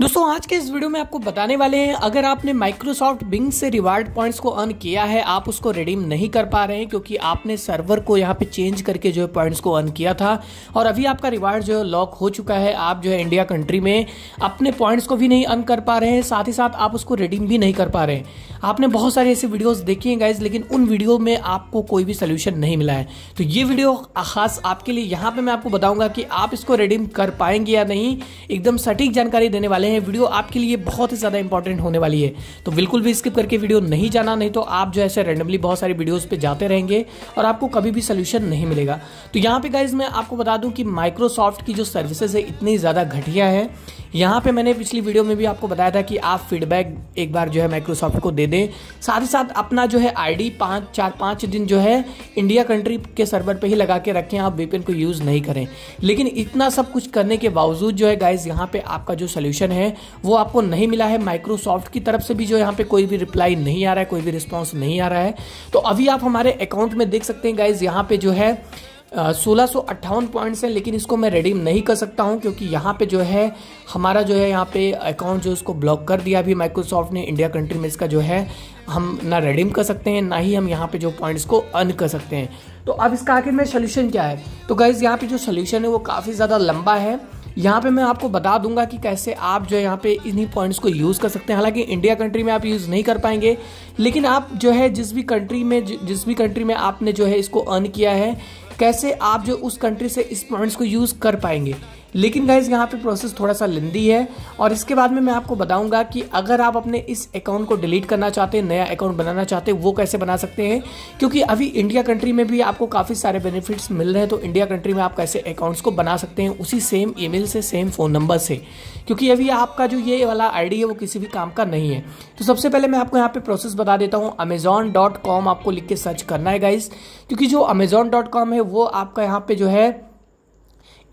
दोस्तों आज के इस वीडियो में आपको बताने वाले हैं अगर आपने माइक्रोसॉफ्ट बिंग से रिवार्ड पॉइंट्स को अर्न किया है आप उसको रिडीम नहीं कर पा रहे हैं क्योंकि आपने सर्वर को यहाँ पे चेंज करके जो है पॉइंट्स को अर्न किया था और अभी आपका रिवार्ड जो है लॉक हो चुका है आप जो है इंडिया कंट्री में अपने पॉइंट्स को भी नहीं अर्न कर पा रहे हैं साथ ही साथ आप उसको रिडीम भी नहीं कर पा रहे हैं आपने बहुत सारी ऐसी वीडियोज़ देखी हैं गाइज लेकिन उन वीडियो में आपको कोई भी सोल्यूशन नहीं मिला है तो ये वीडियो खास आपके लिए यहाँ पर मैं आपको बताऊंगा कि आप इसको रिडीम कर पाएंगे या नहीं एकदम सटीक जानकारी देने वाले वाले हैं वीडियो आपके लिए बहुत ही ज़्यादा इंपॉर्टेंट होने वाली है तो बिल्कुल भी स्किप करके वीडियो नहीं जाना नहीं तो आप जो ऐसे रेंडमली बहुत सारी वीडियोज़ पे जाते रहेंगे और आपको कभी भी सोल्यूशन नहीं मिलेगा तो यहाँ पर गाइज मैं आपको बता दूँ कि माइक्रोसॉफ्ट की जो सर्विसेज है इतनी ज़्यादा घटिया है यहाँ पे मैंने पिछली वीडियो में भी आपको बताया था कि आप फीडबैक एक बार जो है माइक्रोसॉफ्ट को दे दें साथ ही साथ अपना जो है आईडी पाँच चार पाँच दिन जो है इंडिया कंट्री के सर्वर पे ही लगा के रखें आप वीपीएन को यूज़ नहीं करें लेकिन इतना सब कुछ करने के बावजूद जो है गाइज यहाँ पे आपका जो सोल्यूशन है वो आपको नहीं मिला है माइक्रोसॉफ्ट की तरफ से भी जो यहाँ पे कोई भी रिप्लाई नहीं आ रहा है कोई भी रिस्पॉन्स नहीं आ रहा है तो अभी आप हमारे अकाउंट में देख सकते हैं गाइज यहाँ पे जो है सोलह सौ अट्ठावन पॉइंट्स हैं लेकिन इसको मैं रिडीम नहीं कर सकता हूं क्योंकि यहां पे जो है हमारा जो है यहाँ पे अकाउंट जो उसको ब्लॉक कर दिया अभी माइक्रोसॉफ्ट ने इंडिया कंट्री में इसका जो है हम ना रिडीम कर सकते हैं ना ही हम यहाँ पे जो पॉइंट्स को अर्न कर सकते हैं तो अब इसका आखिर में सोल्यूशन क्या है तो गाइज़ यहाँ पे जो सोल्यूशन है वो काफ़ी ज़्यादा लंबा है यहाँ पे मैं आपको बता दूंगा कि कैसे आप जो है यहाँ पे इन्हीं पॉइंट्स को यूज़ कर सकते हैं हालांकि इंडिया कंट्री में आप यूज़ नहीं कर पाएंगे लेकिन आप जो है जिस भी कंट्री में जिस भी कंट्री में आपने जो है इसको अर्न किया है कैसे आप जो उस कंट्री से इस पॉइंट्स को यूज़ कर पाएंगे लेकिन गाइज यहाँ पे प्रोसेस थोड़ा सा लेंदी है और इसके बाद में मैं आपको बताऊंगा कि अगर आप अपने इस अकाउंट को डिलीट करना चाहते हैं नया अकाउंट बनाना चाहते हैं वो कैसे बना सकते हैं क्योंकि अभी इंडिया कंट्री में भी आपको काफ़ी सारे बेनिफिट्स मिल रहे हैं तो इंडिया कंट्री में आप कैसे अकाउंट्स को बना सकते हैं उसी सेम ई से सेम फ़ोन नंबर से क्योंकि अभी आपका जो ये वाला आई है वो किसी भी काम का नहीं है तो सबसे पहले मैं आपको यहाँ पर प्रोसेस बता देता हूँ अमेजॉन आपको लिख के सर्च करना है गाइज क्योंकि जो अमेजॉन है वो आपका यहाँ पर जो है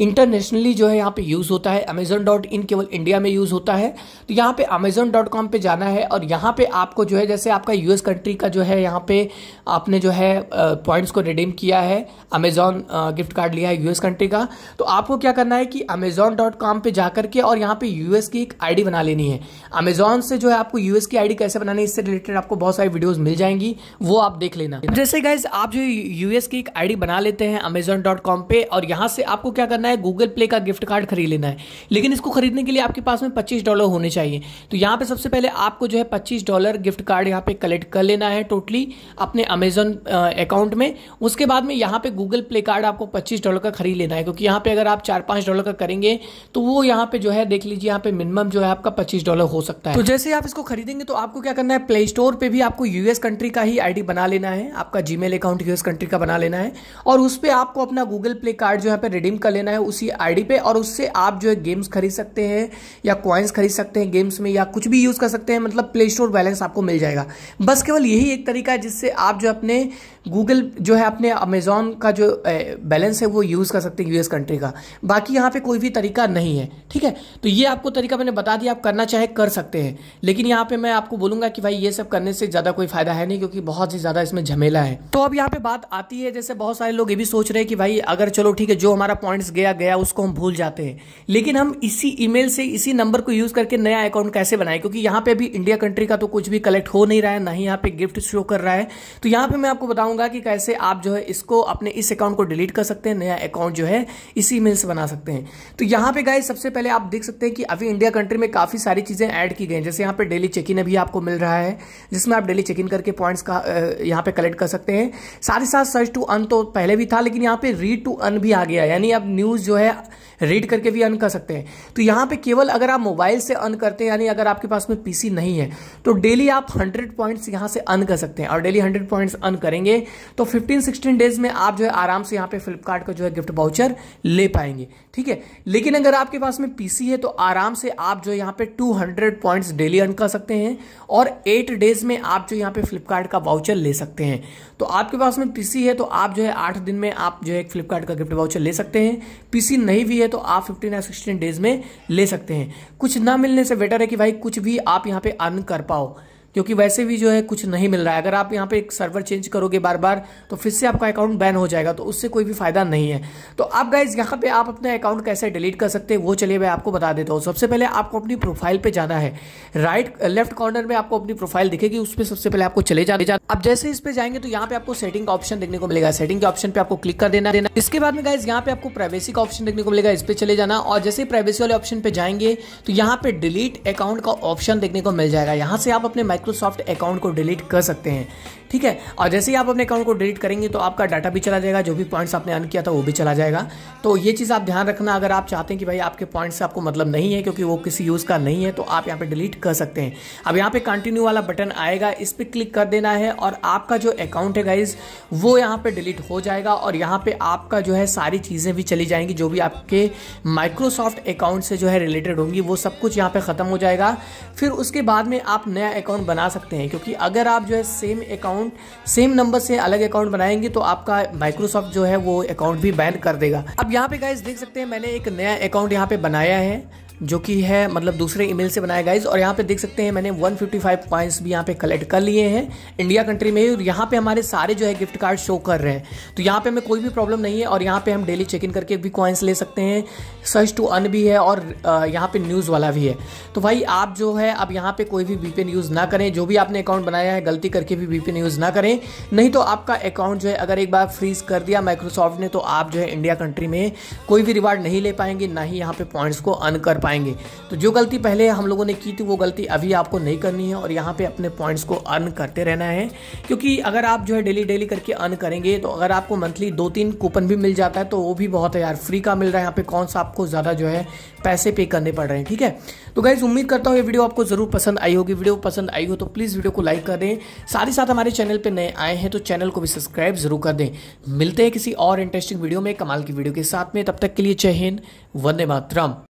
इंटरनेशनली जो है यहाँ पे यूज़ होता है अमेजोन डॉट इन केवल इंडिया में यूज़ होता है तो यहाँ पे अमेजोन डॉट कॉम पर जाना है और यहाँ पे आपको जो है जैसे आपका यूएस कंट्री का जो है यहाँ पे आपने जो है पॉइंट्स को रिडीम किया है अमेजोन गिफ्ट कार्ड लिया है यूएस कंट्री का तो आपको क्या करना है कि अमेजोन डॉट कॉम पर जा करके और यहाँ पे यूएस की एक आई बना लेनी है अमेजोन से जो है आपको यूएस की आई कैसे बनानी है इससे रिलेटेड आपको बहुत सारी वीडियोज़ मिल जाएंगी वो आप देख लेना जैसे गाइज आप जो यूएस की एक आई बना लेते हैं अमेजोन डॉट कॉम पे और यहाँ से आपको क्या करना करना है गूगल प्ले का गिफ्ट कार्ड खरीद लेना है लेकिन इसको खरीदने के लिए आपके पास में पच्चीस डॉलर होने चाहिए तो यहाँ पे सबसे पहले आपको जो है पच्चीस डॉलर गिफ्ट कार्ड यहाँ पे कलेक्ट कर लेना है टोटली अपने अमेजोन अकाउंट में उसके बाद में यहाँ पे गूगल प्ले कार्ड आपको पच्चीस डॉलर का खरीद लेना है क्योंकि यहाँ पे अगर आप चार पाँच डॉलर का करेंगे तो वो यहाँ पे जो है देख लीजिए यहाँ पे मिनिमम जो है आपका पच्चीस डॉलर हो सकता है तो जैसे आप इसको खरीदेंगे तो आपको क्या करना है प्ले स्टोर पर भी आपको यूएस कंट्री का ही आईडी बना लेना है आपका जीमेल अकाउंट यूएस कंट्री का बना लेना है और उस पर आपको अपना गूगल प्ले कार्ड जो है रिडीम कर लेना है करना है उसी आईडी पे और उससे आप जो है गेम्स खरीद सकते हैं या क्वाइंस खरीद सकते हैं गेम्स में या कुछ भी यूज़ कर सकते हैं मतलब प्ले स्टोर बैलेंस आपको मिल जाएगा बस केवल यही एक तरीका है जिससे आप जो अपने गूगल जो है अपने अमेजोन का जो बैलेंस है वो यूज़ कर सकते हैं यूएस कंट्री का बाकी यहाँ पे कोई भी तरीका नहीं है ठीक है तो ये आपको तरीका मैंने बता दिया आप करना चाहे कर सकते हैं लेकिन यहाँ पे मैं आपको बोलूंगा कि भाई ये सब करने से ज़्यादा कोई फ़ायदा है नहीं क्योंकि बहुत ही ज़्यादा इसमें झमेला है तो अब यहाँ पे बात आती है जैसे बहुत सारे लोग ये भी सोच रहे हैं कि भाई अगर चलो ठीक है जो हमारा पॉइंट्स गए गया गया उसको हम भूल जाते हैं लेकिन हम इसी ईमेल से इसी नंबर को यूज़ करके नया अकाउंट कैसे बनाए क्योंकि यहां पे अभी इंडिया कंट्री का तो कुछ भी कलेक्ट हो नहीं रहा है ना ही यहाँ पे गिफ्ट शो कर रहा है तो यहां पे मैं आपको बताऊंगा कि कैसे आप जो है इसको अपने इस अकाउंट को डिलीट कर सकते हैं नया अकाउंट जो है इसी ईमेल से बना सकते हैं तो यहां पर गाय सबसे पहले आप देख सकते हैं कि अभी इंडिया कंट्री में काफ़ी सारी चीज़ें ऐड की गई जैसे यहां पर डेली चेक इन अभी आपको मिल रहा है जिसमें आप डेली चेक इन करके पॉइंट्स का यहां पर कलेक्ट कर सकते हैं साथ ही साथ सर्च टू अन तो पहले भी था लेकिन यहां पर रीड टू अन भी आ गया यानी अब न्यू न्यूज़ जो है रीड करके भी अर्न कर सकते हैं तो यहाँ पे केवल अगर आप मोबाइल से अर्न करते हैं यानी अगर आपके पास में पीसी नहीं है तो डेली आप हंड्रेड पॉइंट्स यहाँ से अर्न कर सकते हैं और डेली हंड्रेड पॉइंट्स अर्न करेंगे तो फिफ्टीन सिक्सटीन डेज में आप जो है आराम से यहाँ पे फ्लिपकार्ट का जो है गिफ्ट बाउचर ले पाएंगे ठीक है लेकिन अगर आपके पास में पीसी है तो आराम से आप जो यहाँ पे टू पॉइंट्स डेली अर्न कर सकते हैं और एट डेज में आप जो यहाँ पे फ्लिपकार्ट का वाउचर ले सकते हैं तो आपके पास में पीसी है तो आप जो है आठ दिन में आप जो है फ्लिपकार्ट का गिफ्ट वाउचर ले सकते हैं पीसी नहीं भी है है तो आप फिफ्टीन या सिक्सटीन डेज में ले सकते हैं कुछ ना मिलने से बेटर है कि भाई कुछ भी आप यहाँ पे अर्न कर पाओ क्योंकि वैसे भी जो है कुछ नहीं मिल रहा है अगर आप यहाँ पे एक सर्वर चेंज करोगे बार बार तो फिर से आपका अकाउंट बैन हो जाएगा तो उससे कोई भी फायदा नहीं है तो आप गाइज यहाँ पे आप अपने अकाउंट कैसे डिलीट कर सकते हैं वो चलिए मैं आपको बता देता हूँ सबसे पहले आपको अपनी प्रोफाइल पे जाना है राइट लेफ्ट कॉर्नर में आपको अपनी प्रोफाइल दिखेगी उस पर सबसे पहले आपको चले जाने जा अब जैसे इस पे जाएंगे तो यहाँ पे आपको सेटिंग का ऑप्शन देखने को मिलेगा सेटिंग के ऑप्शन पे आपको क्लिक कर देना देना इसके बाद में गाइज यहाँ पे आपको प्राइवेसी का ऑप्शन देखने को मिलेगा इस पे चले जाना और जैसे ही प्राइवेसी वाले ऑप्शन पे जाएंगे तो यहाँ पे डिलीट अकाउंट का ऑप्शन देखने को मिल जाएगा यहाँ से आप अपने माइक्रोसॉफ्ट अकाउंट को डिलीट कर सकते हैं ठीक है और जैसे ही आप अपने अकाउंट को डिलीट करेंगे तो आपका डाटा भी चला जाएगा जो भी पॉइंट्स आपने अर्न किया था वो भी चला जाएगा तो ये चीज़ आप ध्यान रखना अगर आप चाहते हैं कि भाई आपके पॉइंट्स आपको मतलब नहीं है क्योंकि वो किसी यूज़ का नहीं है तो आप यहाँ पे डिलीट कर सकते हैं अब यहाँ पे कंटिन्यू वाला बटन आएगा इस पर क्लिक कर देना है और आपका जो अकाउंट है गाइज वो यहाँ पर डिलीट हो जाएगा और यहाँ पर आपका जो है सारी चीज़ें भी चली जाएंगी जो भी आपके माइक्रोसॉफ्ट अकाउंट से जो है रिलेटेड होंगी वो सब कुछ यहाँ पर ख़त्म हो जाएगा फिर उसके बाद में आप नया अकाउंट बना सकते हैं क्योंकि अगर आप जो है सेम अकाउंट सेम नंबर से अलग अकाउंट बनाएंगे तो आपका माइक्रोसॉफ्ट जो है वो अकाउंट भी बैन कर देगा अब यहाँ पे गाइज देख सकते हैं मैंने एक नया अकाउंट यहाँ पे बनाया है जो कि है मतलब दूसरे ईमेल से बनाया गाइज और यहाँ पे देख सकते हैं मैंने 155 पॉइंट्स भी यहाँ पे कलेक्ट कर लिए हैं इंडिया कंट्री में और यहाँ पे हमारे सारे जो है गिफ्ट कार्ड शो कर रहे हैं तो यहाँ पे हमें कोई भी प्रॉब्लम नहीं है और यहाँ पे हम डेली चेक इन करके भी कॉइन्स ले सकते हैं सर्च टू अन भी है और यहाँ पे न्यूज़ वाला भी है तो भाई आप जो है अब यहाँ पे कोई भी वीपीएन यूज़ ना करें जो भी आपने अकाउंट बनाया है गलती करके भी वीपीएन यूज़ ना करें नहीं तो आपका अकाउंट जो है अगर एक बार फ्रीज कर दिया माइक्रोसॉफ्ट ने तो आप जो है इंडिया कंट्री में कोई भी रिवार्ड नहीं ले पाएंगे ना ही यहाँ पे पॉइंट्स को अन कर पाएंगे पाएंगे तो जो गलती पहले हम लोगों ने की थी वो गलती अभी आपको नहीं करनी है और यहाँ पे अपने पॉइंट्स को अर्न करते रहना है क्योंकि अगर आप जो है डेली डेली करके अर्न करेंगे तो अगर आपको मंथली दो तीन कूपन भी मिल जाता है तो वो भी बहुत है यार फ्री का मिल रहा है यहाँ पे कौन सा आपको ज़्यादा जो है पैसे पे करने पड़ रहे हैं ठीक है तो गाइज उम्मीद करता हूँ ये वीडियो आपको ज़रूर पसंद आई होगी वीडियो पसंद आई हो तो प्लीज़ वीडियो को लाइक कर दें साथ ही साथ हमारे चैनल पर नए आए हैं तो चैनल को भी सब्सक्राइब ज़रूर कर दें मिलते हैं किसी और इंटरेस्टिंग वीडियो में कमाल की वीडियो के साथ में तब तक के लिए जय हिंद वंदे मातरम